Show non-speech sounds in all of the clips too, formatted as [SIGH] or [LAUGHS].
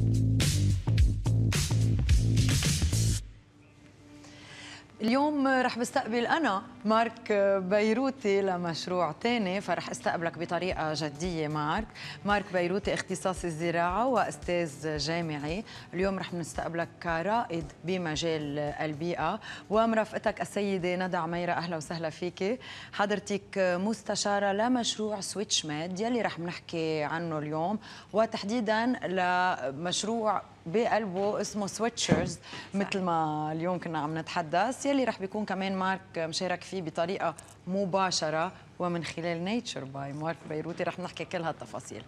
thank you اليوم رح بستقبل أنا مارك بيروتي لمشروع ثاني فرح استقبلك بطريقة جدية مارك مارك بيروتي اختصاصي الزراعة وأستاذ جامعي اليوم رح نستقبلك كرائد بمجال البيئة ومرافقتك السيدة ندى عميرة أهلا وسهلا فيكي حضرتك مستشارة لمشروع سويتش ماد يلي رح نحكي عنه اليوم وتحديدا لمشروع بقلبه اسمه سويتشرز مثل ما اليوم كنا عم نتحدث يلي رح بيكون كمان مارك مشارك فيه بطريقه مباشره ومن خلال نيتشر باي مارك بيروتي رح نحكي كل هالتفاصيل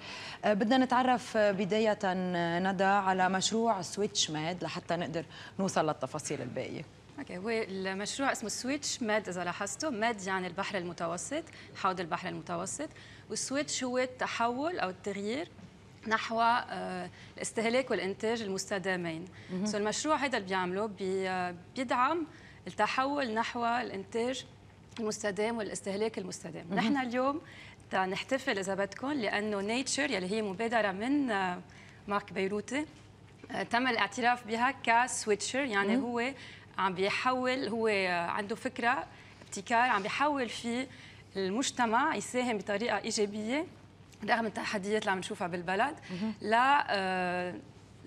أه، بدنا نتعرف بداية ندى على مشروع سويتش ماد لحتى نقدر نوصل للتفاصيل الباقية اوكي هو المشروع اسمه سويتش ماد اذا لاحظتوا ماد يعني البحر المتوسط حوض البحر المتوسط والسويتش هو التحول او التغيير نحو آه، الاستهلاك والانتاج المستدامين سو المشروع هذا اللي بيعمله آه، بيدعم التحول نحو الانتاج المستدام والاستهلاك المستدام نحن اليوم نحتفل اذا بدكم لانه نيتشر يلي هي مبادره من آه، مارك بيروتي تم الاعتراف بها كسويتشر يعني هو عم بيحول هو عنده فكره ابتكار عم بيحول فيه المجتمع يساهم بطريقه ايجابيه رغم التحديات اللي عم نشوفها بالبلد لا آه،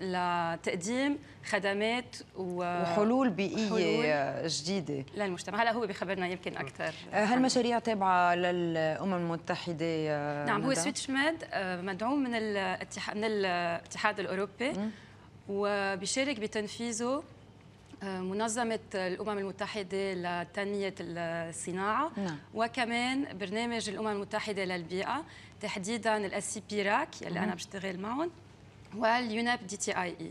لتقديم خدمات و... وحلول بيئيه حلول جديده للمجتمع هلا هو بخبرنا يمكن اكثر آه، هل مشاريع تابعه للامم المتحده آه، نعم هو سويتش ميد مدعوم من الاتحاد من الاتحاد الاوروبي وبيشارك بتنفيذه منظمة الأمم المتحدة لتنمية الصناعة نعم. وكمان برنامج الأمم المتحدة للبيئة تحديدا الاس بي راك اللي أنا بشتغل معهم واليوناب دي تي اي اي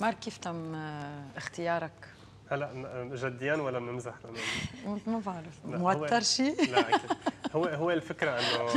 مارك كيف تم اختيارك هلا جديا ولا بنمزح؟ [LAUGHS] ما بعرف موتر شيء؟ لا هو هو الفكره انه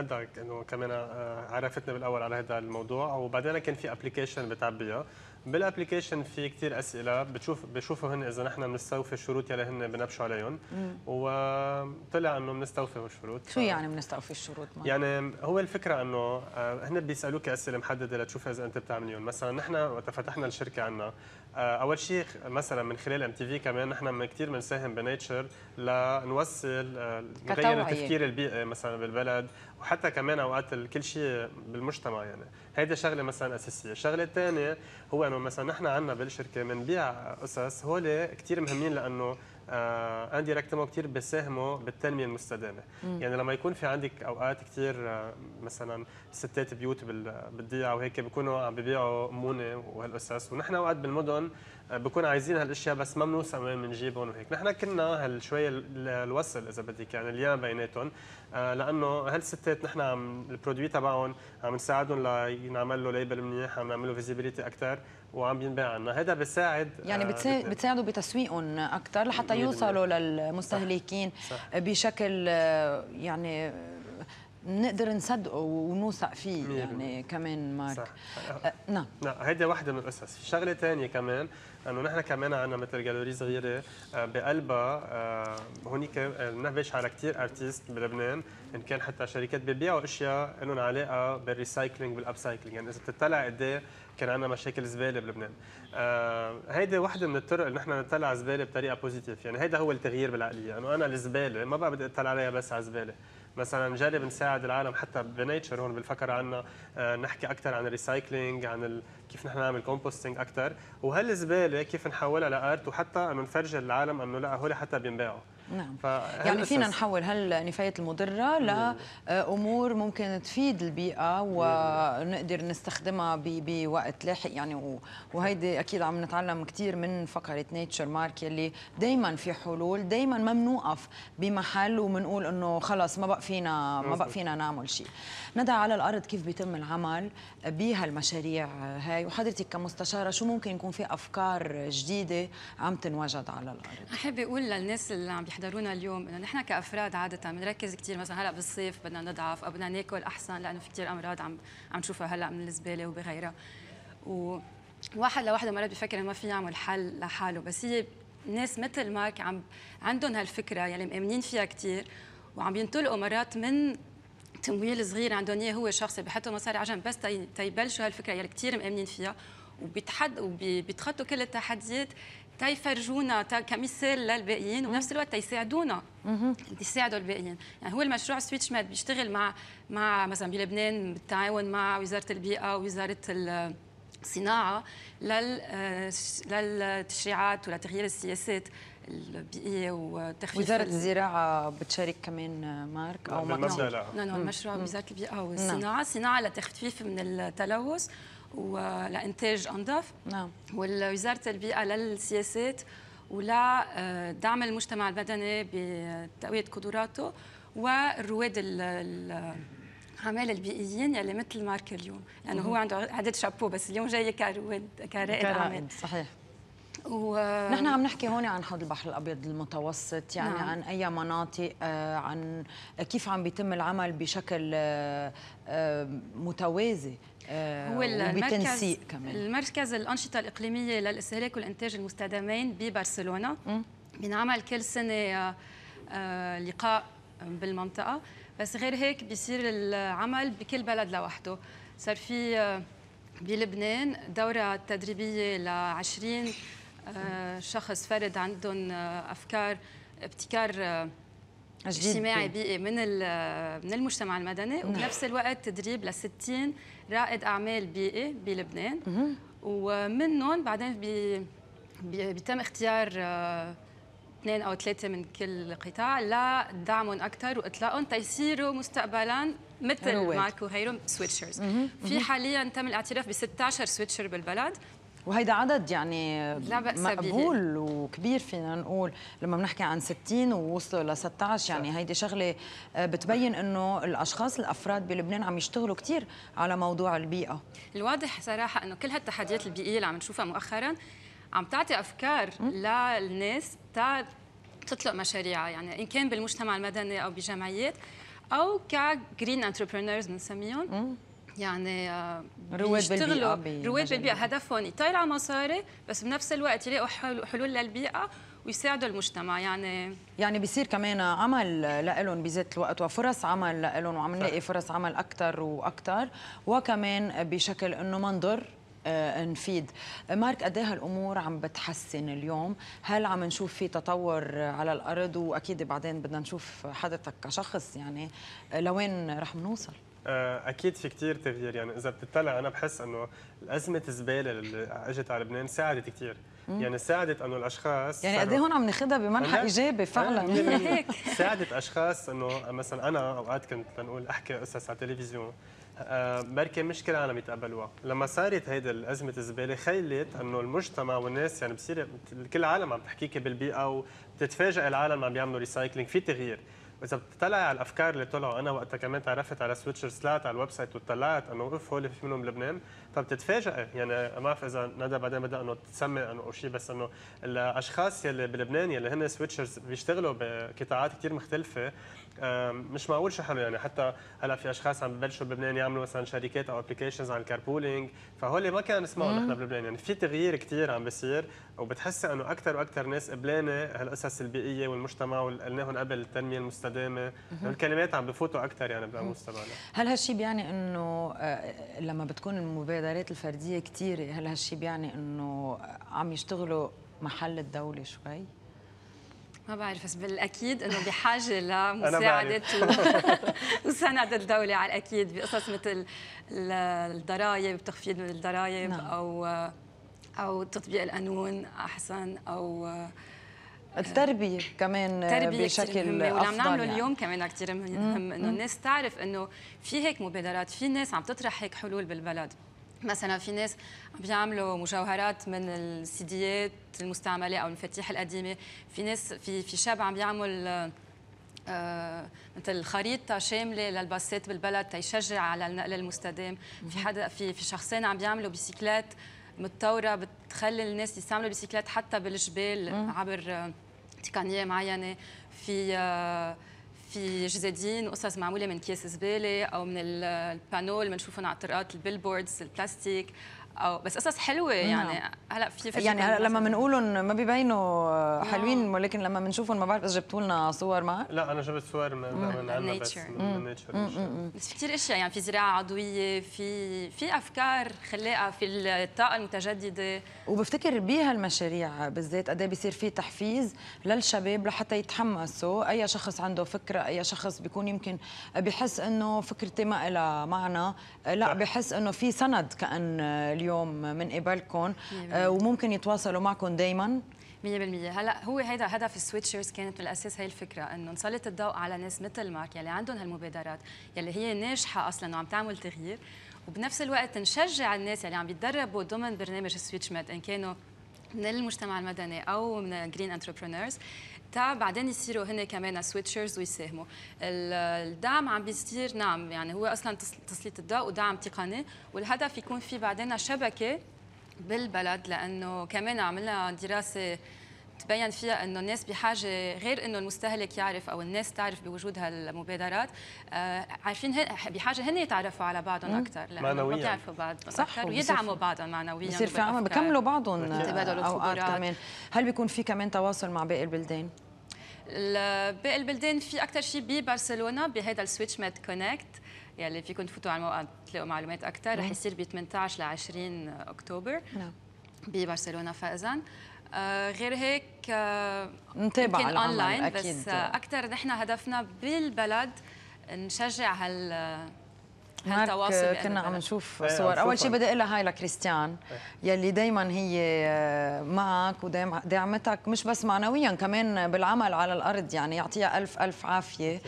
ندى انه كمان آه، عرفتنا بالاول على هذا الموضوع وبعدين كان في ابلكيشن بتعبيها بالابلكيشن في كثير اسئله بتشوف بشوفوا هن اذا نحن بنستوفي الشروط يلي هن بنبشوا عليهم وطلع انه بنستوفي الشروط شو يعني بنستوفي الشروط؟ ما؟ يعني هو الفكره انه آه، هن بيسالوك اسئله محدده لتشوف اذا انت بتعمليهم مثلا نحن وقت فتحنا الشركه عندنا آه، اول شيء مثلا من خلال ام تي في كمان نحن كثير بنساهم بنيتشر لنوصل آه، نغير التفكير يعني. البيئي مثلا بالبلد وحتى كمان اوقات كل شيء بالمجتمع يعني هيدي شغله مثلا اساسيه الشغله الثانيه هو انه مثلا نحن عندنا بالشركه بنبيع قصص هول كثير مهمين لانه آه انديريكتلي كثير بيساهموا بالتنميه المستدامه مم. يعني لما يكون في عندك اوقات كثير آه مثلا ستات بيوت بالضيعه وهيك بيكونوا عم ببيعوا مونه وهالاساس ونحن اوقات بالمدن بكون عايزين هالاشياء بس ما بنوصل وين بنجيبهم وهيك، نحن كنا هالشوية الوصل اذا بدك يعني اليوم بيناتهم آه، لانه هالستات نحن عم البرودوي تبعهم عم نساعدهم لينعمل له ليبل منيح، عم نعمل له فيزيبيليتي اكثر وعم ينباع عنا، هذا بيساعد يعني آه، بتساعدوا بتسويقهم اكثر لحتى يوصلوا للمستهلكين صح. صح. بشكل آه، يعني نقدر نصدقه ونوثق فيه يعني كمان مارك صح. أه، أه، نعم نعم هيدي وحده من الاسس في شغله ثانيه كمان انه نحن كمان عندنا مثل جالوري صغيره أه، بقلبها هونيك بنهبش على كثير ارتيست بلبنان ان كان حتى شركات ببيعوا اشياء لهم علاقه بالريسايكلينج والابسايكلينج يعني اذا بتطلع قد إيه كان عندنا مشاكل زباله بلبنان هيدي وحده من الطرق اللي نحن نطلع زباله بطريقه بوزيتيف يعني هيدا هو التغيير بالعقليه انه يعني انا الزباله ما بقى بدي اطلع عليها بس على زباله مثلا نجرب نساعد العالم حتى بنيتشر هون بالفكر عنا آه، نحكي اكثر عن الريسايكلينج عن ال... كيف نحن نعمل كومبوستنج اكثر وهالزباله كيف نحولها لارت وحتى انه نفرجي العالم انه لا هول حتى بينباعوا نعم يعني فينا نحول هالنفايات المضره لامور آه، ممكن تفيد البيئه ونقدر نستخدمها بوقت لاحق يعني وهيدي اكيد عم نتعلم كثير من فقره نيتشر مارك يلي دائما في حلول دائما ما بنوقف بمحل وبنقول انه خلص ما بقى فينا ما بقى فينا نعمل شيء ندى على الارض كيف بيتم العمل بهالمشاريع هاي وحضرتك كمستشاره شو ممكن يكون في افكار جديده عم تنوجد على الارض احب اقول للناس اللي عم يحضرونا اليوم انه نحن كافراد عاده بنركز كثير مثلا هلا بالصيف بدنا نضعف او بدنا ناكل احسن لانه في كثير امراض عم عم نشوفها هلا من الزباله وبغيرها وواحد لوحده مرات بفكر ما في يعمل حل لحاله بس هي ناس مثل مارك عم عندهم هالفكره يعني مآمنين فيها كثير وعم ينطلقوا مرات من تمويل صغير عندهم اياه هو شخصي بحطوا مصاري عشان بس تيبلشوا هالفكره يلي يعني كثير مآمنين فيها وبيتحد وبيتخطوا كل التحديات تيفرجونا كمثال للباقيين وبنفس الوقت تيساعدونا يساعدوا الباقيين يعني هو المشروع سويتش ماد بيشتغل مع مع مثلا بلبنان بالتعاون مع وزاره البيئه ووزاره الصناعه لل آه، للتشريعات ولتغيير السياسات البيئيه وتخفيف وزاره الزراعه بتشارك كمان مارك او مارك لا لا لا المشروع وزاره البيئه نعم. والصناعه صناعه لتخفيف من التلوث ولانتاج انظف نعم ووزاره البيئه للسياسات ولا آه، دعم المجتمع المدني بتقويه قدراته والرواد العمال البيئيين يلي مثل مارك اليوم لانه يعني هو عنده عدد شابو بس اليوم جاي كرواد كرائد اعمال صحيح و... نحن عم نحكي هون عن حوض البحر الابيض المتوسط يعني نعم. عن اي مناطق آه، عن كيف عم بيتم العمل بشكل آه، متوازي آه، هو المركز كمان. المركز الانشطه الاقليميه للاستهلاك والانتاج المستدامين ببرشلونه بنعمل كل سنه آه، آه، لقاء بالمنطقه بس غير هيك بيصير العمل بكل بلد لوحده صار في بلبنان دورة تدريبية ل 20 شخص فرد عندهم أفكار ابتكار اجتماعي بيئي من من المجتمع المدني نعم. وبنفس الوقت تدريب ل 60 رائد اعمال بيئي بلبنان ومنهم بعدين بي بيتم اختيار آه، اثنين او ثلاثه من كل قطاع لدعمهم اكثر واطلاقهم تيصيروا مستقبلا مثل ماركو هيرو سويتشرز في حاليا تم الاعتراف ب 16 سويتشر بالبلد وهيدا عدد يعني لا بأس مقبول بيه. وكبير فينا نقول لما بنحكي عن 60 ووصلوا ل 16 يعني هيدي شغله آه، بتبين انه الاشخاص الافراد بلبنان عم يشتغلوا كثير على موضوع البيئه الواضح صراحه انه كل هالتحديات البيئيه اللي عم نشوفها مؤخرا عم تعطي افكار م? للناس تا تطلق مشاريعها يعني ان كان بالمجتمع المدني او بجمعيات او كجرين انتربرينورز بنسميهم يعني آه، رواد بالبيئه رواد بالبيئه هدفهم يطلعوا مصاري بس بنفس الوقت يلاقوا حلول للبيئه ويساعدوا المجتمع يعني يعني بيصير كمان عمل لهم بذات الوقت وفرص عمل لهم وعم نلاقي فرص عمل اكثر واكثر وكمان بشكل انه ما نضر آه، نفيد مارك قد ايه هالامور عم بتحسن اليوم هل عم نشوف في تطور على الارض واكيد بعدين بدنا نشوف حضرتك كشخص يعني آه، لوين رح نوصل آه، اكيد في كثير تغيير يعني اذا بتطلع انا بحس انه ازمه الزباله اللي اجت على لبنان ساعدت كثير يعني ساعدت انه الاشخاص يعني قد ايه هون عم ناخذها بمنحى ايجابي آه، فعلا يعني [LAUGHS] هيك ساعدت اشخاص انه مثلا انا اوقات كنت لنقول احكي قصص على التلفزيون آه، بركي مش كل العالم يتقبلوها لما صارت هيدي الازمه الزباله خلت انه المجتمع والناس يعني بصير كل العالم عم تحكيك بالبيئه وبتتفاجئ العالم عم بيعملوا ريسايكلينج في تغيير واذا بتطلعي على الافكار اللي طلعوا انا وقتها كمان تعرفت على سويتشر سلات على الويب سايت وطلعت انه اوف هول في منهم لبنان فبتتفاجئي يعني ما بعرف اذا ندى بعدين بدا انه تسمي انه او شيء بس انه الاشخاص يلي بلبنان يلي هن سويتشرز بيشتغلوا بقطاعات كثير مختلفه مش معقول شي حلو يعني حتى هلا في اشخاص عم ببلشوا بلبنان يعملوا مثلا شركات او ابلكيشنز عن الكاربولينج فهول ما كان نسمعهم نحن بلبنان يعني في تغيير كثير عم بيصير وبتحسي انه اكثر واكثر ناس قبلانه هالقصص البيئيه والمجتمع قلناهم قبل التنميه المستدامه الكلمات عم بفوتوا اكثر يعني بالقاموس تبعنا هل هالشيء بيعني انه آه، لما بتكون المبادرات الفرديه كثيره هل هالشيء بيعني انه عم يشتغلوا محل الدوله شوي ما بعرف بس بالاكيد انه بحاجه لمساعده [LAUGHS] وسند الدوله على الاكيد بقصص مثل الضرائب تخفيض من الضرائب نعم. او او تطبيق القانون احسن او آه، التربية كمان التربية بشكل أفضل ونعم نعمله يعني. اليوم كمان كثير مهم إنه الناس تعرف إنه في هيك مبادرات، في ناس عم تطرح هيك حلول بالبلد. مثلا في ناس بيعملوا مجوهرات من السيديات المستعمله او المفاتيح القديمه في ناس في في شاب عم بيعمل آه، مثل خريطه شامله للباصات بالبلد تيشجع على النقل المستدام في حدا في في شخصين عم بيعملوا بيسيكلات متطوره بتخلي الناس يستعملوا بيسيكلات حتى بالجبال عبر آه، تقنيه معينه في آه في جزادين قصص معموله من كياس زباله او من البانول بنشوفهم على طرقات البيلبوردز البلاستيك او بس قصص حلوه نعم. يعني هلا في يعني هلا لما بنقولهم ما ببينوا حلوين نعم. ولكن لما بنشوفهم ما بعرف اذا جبتوا لنا صور معك لا انا جبت صور من من عندنا بس من نيتشر بس في كثير اشياء يعني في زراعه عضويه في في افكار خلاقه في الطاقه المتجدده وبفتكر بهالمشاريع بالذات قد إيه بيصير في تحفيز للشباب لحتى يتحمسوا اي شخص عنده فكره اي شخص بيكون يمكن بحس انه فكرتي ما لها معنى لا بحس انه في سند كان اليوم اليوم من قبلكم آه، وممكن يتواصلوا معكم دائما 100% هلا هو هيدا هدف السويتشرز كانت بالاساس هي الفكره انه نسلط الضوء على ناس مثل مارك يلي عندهم هالمبادرات يلي هي ناجحه اصلا وعم تعمل تغيير وبنفس الوقت نشجع الناس يلي عم يتدربوا ضمن برنامج السويتش ميد ان كانوا من المجتمع المدني او من جرين انتربرونورز تا بعدين يصيروا هن كمان سويتشرز ويساهموا الدعم عم بيصير نعم يعني هو اصلا تسليط الضوء ودعم تقني والهدف يكون في بعدين شبكه بالبلد لانه كمان عملنا دراسه تبين فيها انه الناس بحاجه غير انه المستهلك يعرف او الناس تعرف بوجود هالمبادرات آه، عارفين بحاجه هن يتعرفوا على بعضهم اكثر معنويا بيعرفوا بعضهم صح اكثر ويدعموا بعضهم معنويا بصير في عمل بكملوا بعضهم آه، اوقات كمان هل بيكون في كمان تواصل مع باقي البلدان؟ باقي البلدان في اكثر شيء ببرشلونه بهذا السويتش ميد كونكت يلي فيكم تفوتوا على الموقع تلاقوا معلومات اكثر رح يصير ب 18 ل 20 اكتوبر نعم ببرشلونه فاذا آه، غير هيك آه، نتابع على اونلاين أكيد. بس آه، اكثر نحن هدفنا بالبلد نشجع هال هالتواصل كنا عم نشوف إيه، صور اول شيء بدي اقول هاي لكريستيان إيه. يلي دائما هي معك ودعمتك مش بس معنويا كمان بالعمل على الارض يعني يعطيها الف الف عافيه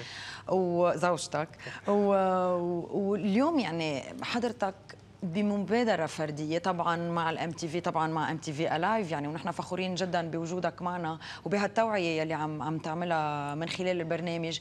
وزوجتك واليوم يعني حضرتك بمبادره فرديه طبعا مع الام تي في طبعا مع ام تي في الايف يعني ونحن فخورين جدا بوجودك معنا وبهالتوعيه يلي عم عم تعملها من خلال البرنامج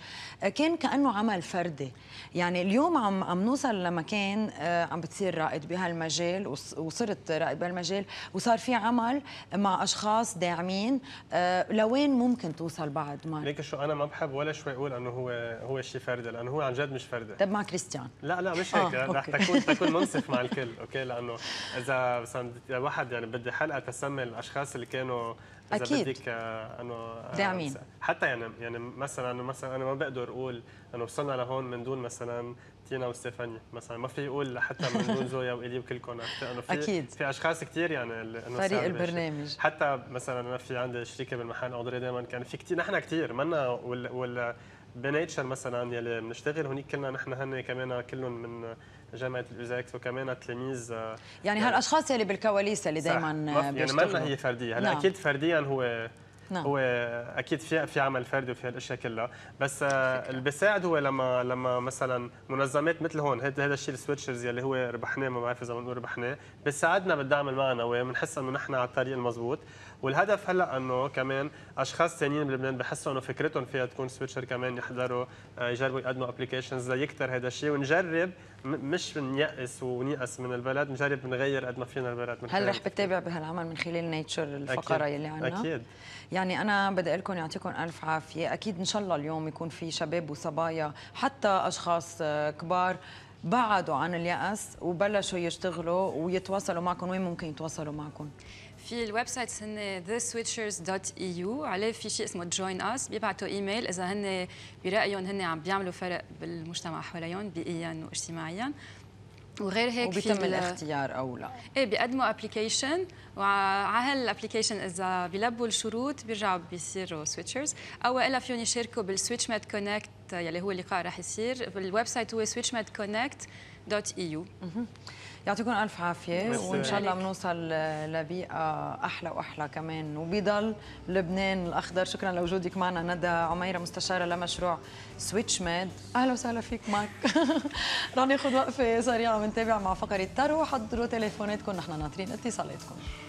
كان كانه عمل فردي يعني اليوم عم عم نوصل لمكان آه، عم بتصير رائد بهالمجال وصرت رائد بهالمجال وصار في عمل مع اشخاص داعمين آه، لوين ممكن توصل بعد ما ليك شو انا ما بحب ولا شوي اقول انه هو هو شيء فردي لانه هو عن جد مش فردي طب مع كريستيان لا لا مش آه، هيك آه، رح تكون تكون منصف مع [LAUGHS] الكل اوكي لانه اذا مثلا واحد يعني بدي حلقه تسمي الاشخاص اللي كانوا اذا أكيد. بدك آه، انه آه، داعمين حتى يعني يعني مثلا انه مثلا انا ما بقدر اقول انه وصلنا لهون من دون مثلا تينا وستيفاني مثلا ما في اقول حتى من دون [LAUGHS] زويا والي وكلكم في أكيد. في اشخاص كثير يعني انه فريق البرنامج حتى مثلا انا في عندي شريكه بالمحل اودري دائما كان في كثير نحن كثير منا وال, بنيتشر مثلا يلي بنشتغل هونيك كلنا نحن هن كمان كلهم من جامعه الاوزاكس وكمان تلاميذ آه، يعني, يعني هالاشخاص اللي بالكواليس اللي دايما يعني بيشتغلوا يعني ما هي فرديه هلا نعم. اكيد فرديا هو نعم. هو اكيد في في عمل فردي وفي هالاشياء كلها بس آه، فكرة. اللي بيساعد هو لما لما مثلا منظمات مثل هون هذا هذا الشيء السويتشرز يلي هو ربحناه ما بعرف اذا بنقول ربحناه بيساعدنا بالدعم المعنوي بنحس انه نحن على الطريق المضبوط والهدف هلا انه كمان اشخاص ثانيين بلبنان بحسوا انه فكرتهم فيها تكون سويتشر كمان يحضروا آه، يجربوا يقدموا ابلكيشنز ليكثر هذا الشيء ونجرب مش بنيأس ونيأس من البلد نجرب نغير قد ما فينا البلد من هل رح بتتابع بهالعمل من خلال نيتشر الفقره أكيد. يلي عندنا؟ اكيد يعني انا بدي اقول لكم يعطيكم الف عافيه اكيد ان شاء الله اليوم يكون في شباب وصبايا حتى اشخاص كبار بعدوا عن اليأس وبلشوا يشتغلوا ويتواصلوا معكم وين ممكن يتواصلوا معكم؟ في الويب سايت هن theswitchers.eu عليه في شيء اسمه جوين اس بيبعتوا ايميل اذا هن برايهم هن عم بيعملوا فرق بالمجتمع حواليهم بيئيا واجتماعيا وغير هيك وبيتم الاختيار او لا ايه بيقدموا ابلكيشن وعلى هالابلكيشن اذا بيلبوا الشروط بيرجعوا بيصيروا سويتشرز او الا فيهم يشاركوا بالسويتش مات كونكت كونكت يلي هو اللقاء راح يصير الويب سايت هو سويتش ميد كونكت دوت اي يو يعطيكم الف عافيه وان شاء الله بنوصل لبيئه احلى واحلى كمان وبضل لبنان الاخضر شكرا لوجودك معنا ندى عميره مستشاره لمشروع سويتش ميد اهلا وسهلا فيك ماك [LAUGHS] رح ناخذ وقفه سريعه ونتابع مع فقره ترو حضروا تليفوناتكم نحن ناطرين اتصالاتكم